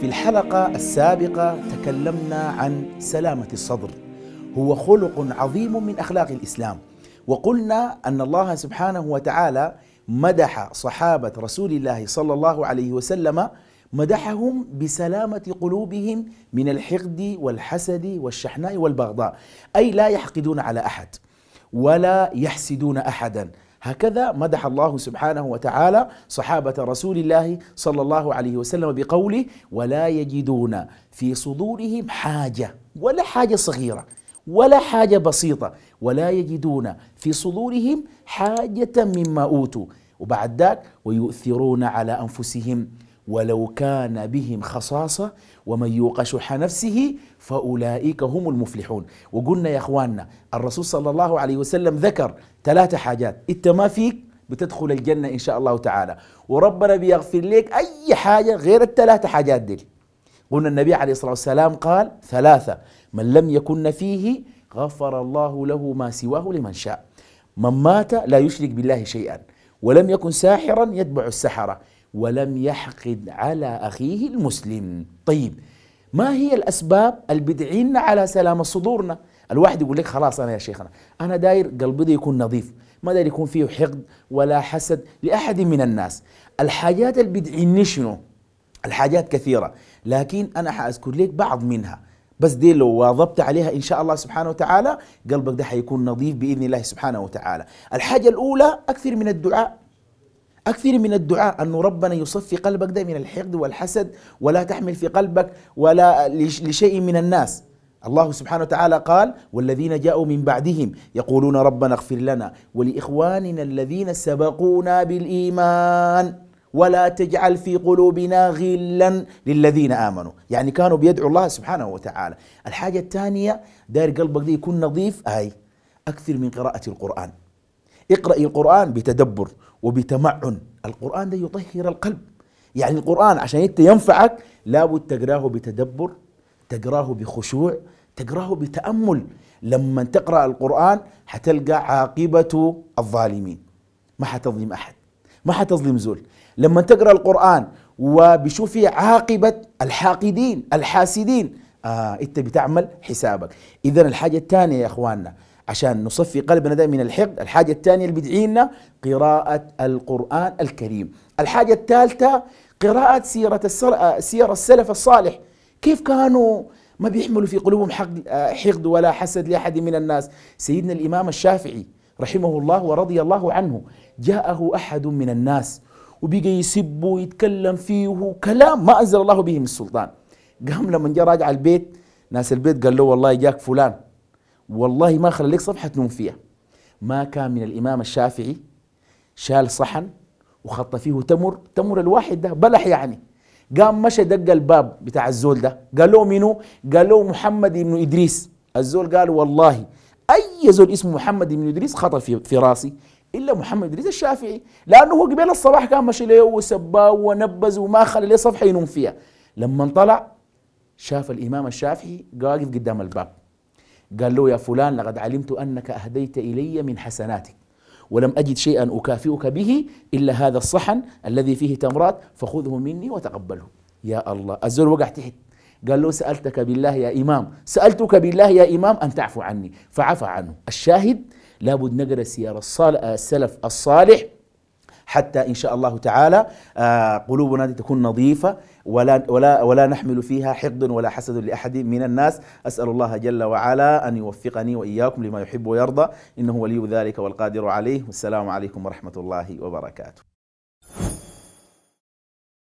في الحلقة السابقة تكلمنا عن سلامة الصدر هو خلق عظيم من أخلاق الإسلام وقلنا أن الله سبحانه وتعالى مدح صحابة رسول الله صلى الله عليه وسلم مدحهم بسلامة قلوبهم من الحقد والحسد والشحناء والبغضاء أي لا يحقدون على أحد ولا يحسدون أحدا هكذا مدح الله سبحانه وتعالى صحابة رسول الله صلى الله عليه وسلم بقوله ولا يجدون في صدورهم حاجة ولا حاجة صغيرة ولا حاجة بسيطة ولا يجدون في صدورهم حاجة مما أوتوا وبعد ذاك ويؤثرون على أنفسهم ولو كان بهم خصاصة ومن يوق شح نفسه فأولئك هم المفلحون وقلنا يا أخواننا الرسول صلى الله عليه وسلم ذكر ثلاثة حاجات أنت ما فيك بتدخل الجنة إن شاء الله تعالى وربنا بيغفر لك أي حاجة غير الثلاثة حاجات دي قلنا النبي عليه الصلاة والسلام قال ثلاثة من لم يكن فيه غفر الله له ما سواه لمن شاء من مات لا يشرك بالله شيئا ولم يكن ساحرا يتبع السحره ولم يحقد على أخيه المسلم طيب ما هي الأسباب البدعين على سلام صدورنا الواحد يقول لك خلاص أنا يا شيخنا أنا داير قلبي ده يكون نظيف ما داير يكون فيه حقد ولا حسد لأحد من الناس الحاجات البدعين شنو الحاجات كثيرة لكن أنا حأذكر لك بعض منها بس دي لو واظبت عليها إن شاء الله سبحانه وتعالى قلبك ده حيكون نظيف بإذن الله سبحانه وتعالى الحاجة الأولى أكثر من الدعاء أكثر من الدعاء أن ربنا يصفي قلبك ده من الحقد والحسد ولا تحمل في قلبك ولا لشيء من الناس الله سبحانه وتعالى قال والذين جاءوا من بعدهم يقولون ربنا اغفر لنا ولإخواننا الذين سبقونا بالإيمان ولا تجعل في قلوبنا غلا للذين آمنوا يعني كانوا بيدعوا الله سبحانه وتعالى الحاجة الثانية داير قلبك دي يكون نظيف آي أكثر من قراءة القرآن اقرأي القرآن بتدبر وبتمعن القرآن ده يطهر القلب يعني القرآن عشان انت ينفعك لابد تقراه بتدبر تقراه بخشوع تقراه بتأمل لما تقرأ القرآن حتلقى عاقبة الظالمين ما حتظلم أحد ما حتظلم زول لما تقرأ القرآن وبشوف عاقبة الحاقدين الحاسدين آه انت بتعمل حسابك اذا الحاجة الثانية يا اخواننا عشان نصفي قلبنا ده من الحقد الحاجة الثانية اللي بدعينا قراءة القرآن الكريم الحاجة الثالثة قراءة سيرة آه، سيرة السلف الصالح كيف كانوا ما بيحملوا في قلوبهم آه، حقد ولا حسد لأحد من الناس سيدنا الإمام الشافعي رحمه الله ورضي الله عنه جاءه أحد من الناس وبقى يسب ويتكلم فيه كلام ما أنزل الله به من السلطان قام لما جاء راجع البيت ناس البيت قال له والله جاك فلان والله ما خلى لك صفحة تنوم فيها ما كان من الإمام الشافعي شال صحن وخط فيه تمر تمر الواحد ده بلح يعني قام مشى دق الباب بتاع الزول ده قال له منو قال له محمد بن إدريس الزول قال والله أي زول اسمه محمد بن إدريس خطر في, في راسي إلا محمد إدريس الشافعي لأنه هو قبل الصباح كان مشى له وسباه ونبز وما خلى له صفحة ينوم فيها لما طلع شاف الإمام الشافعي قاعد قدام الباب قال له يا فلان لقد علمت أنك أهديت إلي من حسناتك ولم أجد شيئا أكافئك به إلا هذا الصحن الذي فيه تمرات فخذه مني وتقبله يا الله الزول وقع تحت قال له سألتك بالله يا إمام سألتك بالله يا إمام أن تعفو عني فعفى عنه الشاهد لابد نقرأ سيارة السلف الصالح حتى إن شاء الله تعالى آه، قلوبنا تكون نظيفة ولا, ولا, ولا نحمل فيها حقد ولا حسد لأحد من الناس أسأل الله جل وعلا أن يوفقني وإياكم لما يحب ويرضى إنه ولي ذلك والقادر عليه والسلام عليكم ورحمة الله وبركاته